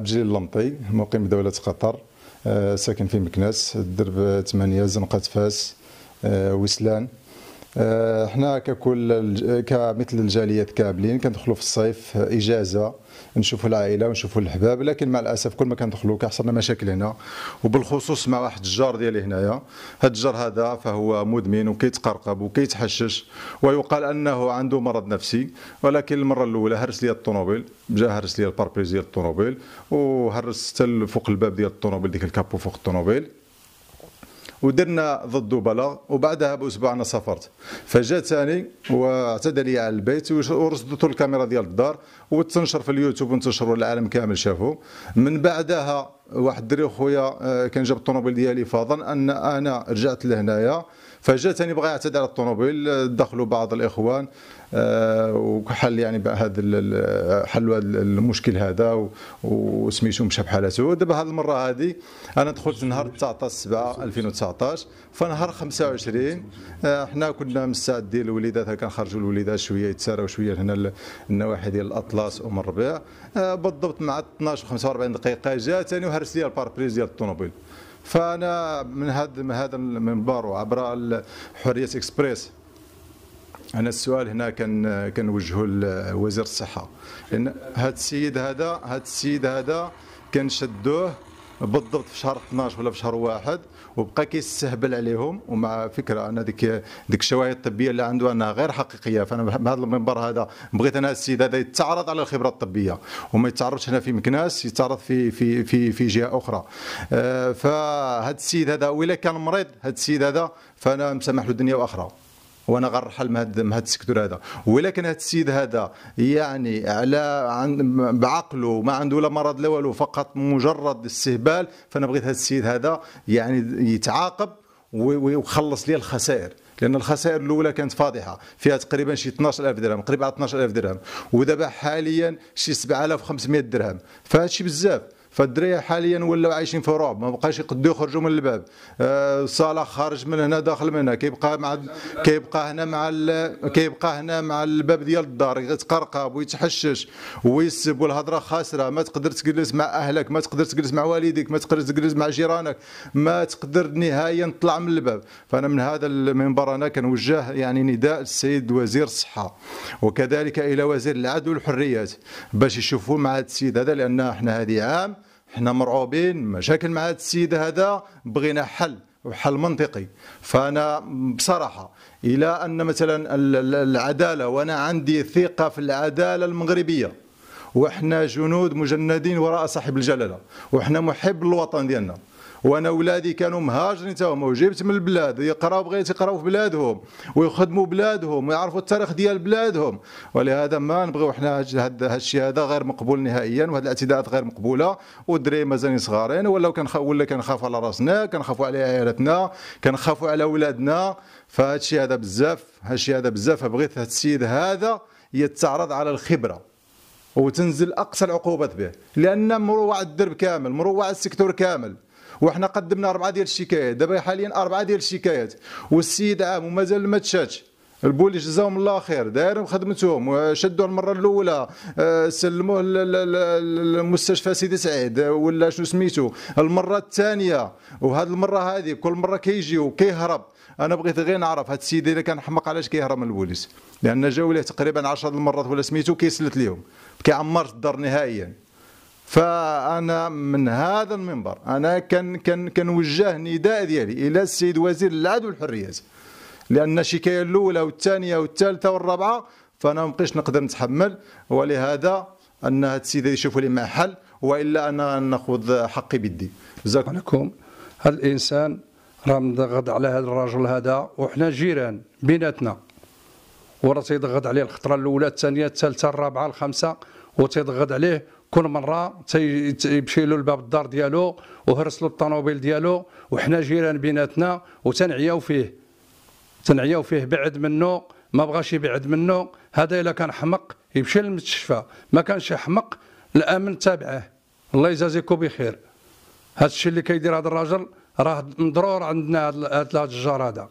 عبد الجليل اللمطي مقيم بدولة قطر آه، ساكن في مكناس درب 8 زنقة فاس آه، وسلان احنا آه، ككل كمثل الجاليات كابلين كندخلوا في الصيف اجازه نشوفوا العائله ونشوفوا الحباب لكن مع الاسف كل ما كندخلوا كحصلنا مشاكل هنا وبالخصوص مع واحد الجار ديالي هنايا هذا الجار هذا فهو مدمن وكيتقرقب وكيتحشش ويقال انه عنده مرض نفسي ولكن المره الاولى هرس لي الطوموبيل جا هرس لي الباربريز ديال الطوموبيل وهرس حتى فوق الباب ديال الطوموبيل ديك الكابو فوق الطوموبيل ودرنا ضد بلاغ وبعدها باسبوع انا سافرت فجاء ثاني واعتدى لي على البيت ورصدته الكاميرا ديال الدار وتنشر في اليوتيوب وانتشروا العالم كامل شافوه من بعدها واحد الدري خويا آه، كان جاب الطوموبيل ديالي فظن ان انا رجعت لهنايا فجاتني بغى يعتدي على الطوموبيل دخلوا بعض الاخوان آه، وحل يعني هذا حلوا هذا المشكل هذا وسميتو مشى بحال هو دابا هذه المره هذه انا دخلت نهار 19 7 2019 فنهار 25 آه، حنا كنا من الساعه ديال الوليدات كنخرجوا الوليدات شويه يتساراو شويه هنا النواحي ديال الاطلس ومن الربيع آه، بالضبط مع 12 45 دقيقه جاتني وهرس لي الباربريز ديال الطوموبيل فانا من هذا من هذا المنبر وعبر الحريه اكسبريس انا السؤال هنا كان كنوجهه لوزير الصحه لان هذا السيد هذا هذا السيد هذا كنشدوه بالضبط في شهر 12 ولا في شهر واحد وبقى كيستهبل عليهم ومع فكره انا ديك ديك الشواهد الطبيه اللي عنده انها غير حقيقيه فانا بهذا المنبر هذا بغيت انا السيد هذا يتعرض على الخبره الطبيه وما يتعرضش هنا في مكناس يتعرض في في في في جهه اخرى آه، فهذا السيد هذا ولا كان مريض هذا السيد هذا فانا مسامح له دنيا واخره وانا غنرحل من هذا من هذا السيكتور هذا ولكن هذا السيد هذا يعني على عن بعقله ما عنده لا مرض لا والو فقط مجرد استهبال فانا بغيت هذا السيد هذا يعني يتعاقب ويخلص لي الخسائر لان الخسائر الاولى كانت فاضحه فيها تقريبا شي 12000 درهم قريب على 12000 درهم ودابا حاليا شي 7500 درهم فهادشي بزاف فالدريه حاليا ولاو عايشين في رعب ما بقاش يقدروا يخرجوا من الباب آه صالح خارج من هنا داخل من هنا كيبقى مع كيبقى هنا مع كيبقى هنا مع الباب ديال الدار يتقرقب ويتحشش ويسب والهضره خاسره ما تقدر تجلس مع اهلك ما تقدر تجلس مع والديك ما تقدر تجلس مع جيرانك ما تقدر نهائيا تطلع من الباب فانا من هذا المنبر انا كنوجه يعني نداء للسيد وزير الصحه وكذلك الى وزير العدل والحريات باش يشوفوا مع السيد هذا لان احنا هذه عام حنا مرعوبين مشاكل مع هذا السيد هذا بغينا حل وحل منطقي فانا بصراحه الى ان مثلا العداله وانا عندي ثقه في العداله المغربيه وحنا جنود مجندين وراء صاحب الجلاله وحنا محب الوطن ديالنا وانا ولادي كانوا مهاجرين تا هما وجبت من البلاد يقراو بغيت يقراو في بلادهم ويخدموا بلادهم ويعرفوا التاريخ ديال بلادهم ولهذا ما نبغيو حنا هذا الشيء هذا غير مقبول نهائيا وهذه الاعتداءات غير مقبوله والدراري مازالين صغارين ولا كان ولا كنخافوا على راسنا كنخافوا على عائلتنا كنخافوا على ولادنا فهذا الشيء هذا بزاف هذا الشيء هذا بزاف بغيت هذا السيد هذا يتعرض على الخبره وتنزل اقصى العقوبات به لان مروع الدرب كامل مروع السيكتور كامل وحنا قدمنا اربعه ديال الشكايات دابا حاليا اربعه ديال الشكايات والسيد عام ومازال ما تشاتش البولي جزاهم الله خير دايرين خدمتهم شدوا المره الاولى آه، سلموه للمستشفى سيدي سعيد آه، ولا شنو سميتو المره الثانيه وهذه المره هذه كل مره كيجي وكيهرب انا بغيت غير نعرف هذا السيد اذا كان حمق علاش كيهرب من البوليس لان جاو ليه تقريبا 10 المرات ولا سميتو كيسلت ليهم كيعمر الدار نهائيا فانا من هذا المنبر انا كان كان كنوجه نداء ديالي الى السيد وزير العدل والحريات لان الشكايه الاولى والثانيه والثالثه والرابعه فانا ما بقيتش نقدر نتحمل ولهذا ان هاد السيد يشوفوا لي مع حل والا انا ناخذ حقي بيدي جزاكم لكم هاد الانسان راه مضغط على هذا الرجل هذا وحنا جيران بيناتنا وراه تيضغط عليه الخطره الاولى الثانيه الثالثه الرابعه الخامسه وتيضغط عليه كل مره تيمشي له لباب الدار ديالو وهرس له الطوموبيل ديالو وحنا جيران بيناتنا وتنعياو فيه تنعياو فيه بعد منه ما بغاش يبعد منه هذا الا كان حمق يمشي للمستشفى ما كانش حمق الامن تابعه الله يجازيكم بخير هذا الشيء اللي كيدير هذا الراجل راه مضرور عندنا هذا الجار هذا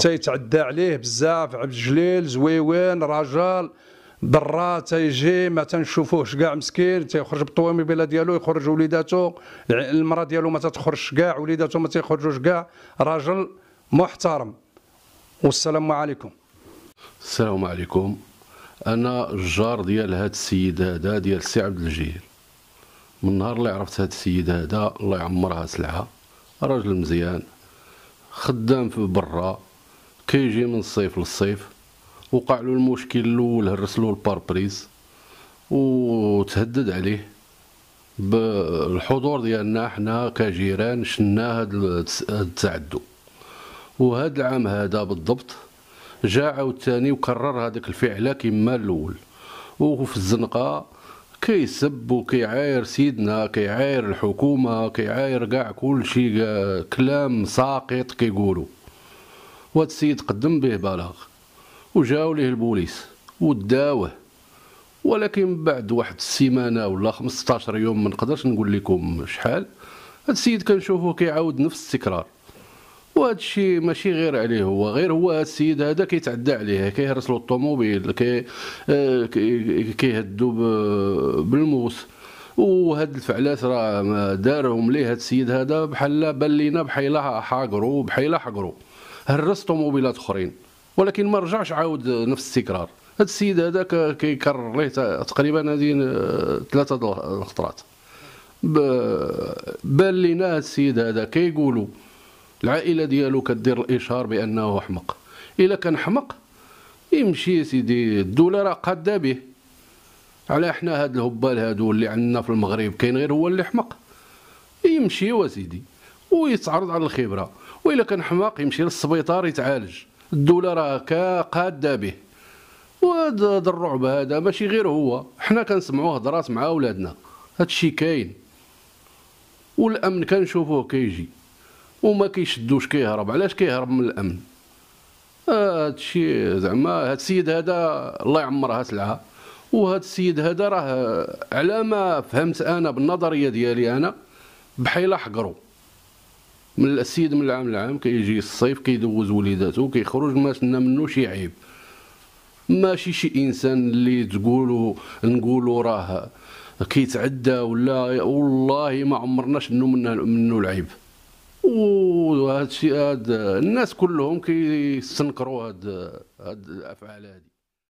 تيتعدى عليه بزاف عبد الجليل زويوين رجال ضرا تيجي ما تنشوفوهش كاع مسكين تيخرج بالطوموبيله ديالو يخرج وليداتو المراه ديالو ما تتخرجش كاع وليداتو ما تيخرجوش كاع راجل محترم والسلام عليكم السلام عليكم انا الجار ديال هاد السيد هذا ديال سي عبد الجليل من نهار اللي عرفت هاد السيد هذا الله يعمرها سلعه راجل مزيان خدام في برا كيجي من الصيف للصيف وقع له المشكل الاول هرسلو الباربريز وتهدد عليه بالحضور ديالنا حنا كجيران شنا هاد التعدو وهاد العام هذا بالضبط جا عاوتاني وكرر هذاك الفعله كما الاول وفي الزنقه كيسب وكيعاير سيدنا كيعاير الحكومه كيعاير كاع كلشي كلام ساقط كيقولوا وهاد السيد قدم به بلاغ وجاو ليه البوليس وداوه ولكن بعد واحد السيمانه ولا 15 يوم ما نقدرش نقول لكم شحال هاد السيد كنشوفه كيعاود نفس التكرار وهذا الشيء ماشي غير عليه هو غير هو هذا السيد هذا كيتعدى عليه كيهرس له الطوموبيل كي آه، كيهدو بالموس وهاد الفعلات راه دارهم ليه هاد السيد هذا بحال بلينا لينا حقرو حاقرو حقرو هرس طوموبيلات اخرين ولكن ما رجعش عاود نفس التكرار هذا السيد هذاك كيكرر ليه تقريبا هذه آه، ثلاثه الخطرات بان لينا هذا السيد هذا كيقولوا العائله ديالو كدير الاشهار بانه احمق الا كان حمق يمشي سيدي الدوله راه قاده به على احنا هاد الهبال هادو اللي عندنا في المغرب كاين غير هو اللي حمق يمشي وسيدي ويتعرض على الخبره والا كان حماق يمشي للسبيطار يتعالج الدوله راه قاده به وهذا الرعب هذا ماشي غير هو حنا كنسمعوا هضرات مع اولادنا هادشي كاين والامن كنشوفوه كيجي وما كيشدوش كيهرب علاش كيهرب من الامن آه، هادشي زعما هاد السيد هذا الله يعمرها سلعه وهاد السيد هذا راه على ما فهمت انا بالنظريه ديالي انا بحال حقرو من السيد من العام لعام كيجي الصيف كيدوز وليداتو كيخرج ما سنا منه شي عيب ماشي شي انسان اللي تقولوا نقولوا راه كيتعدى ولا والله ما عمرنا شنو منه منه العيب وهذا الشيء هاد الناس كلهم كيستنكروا هاد هاد الافعال هذه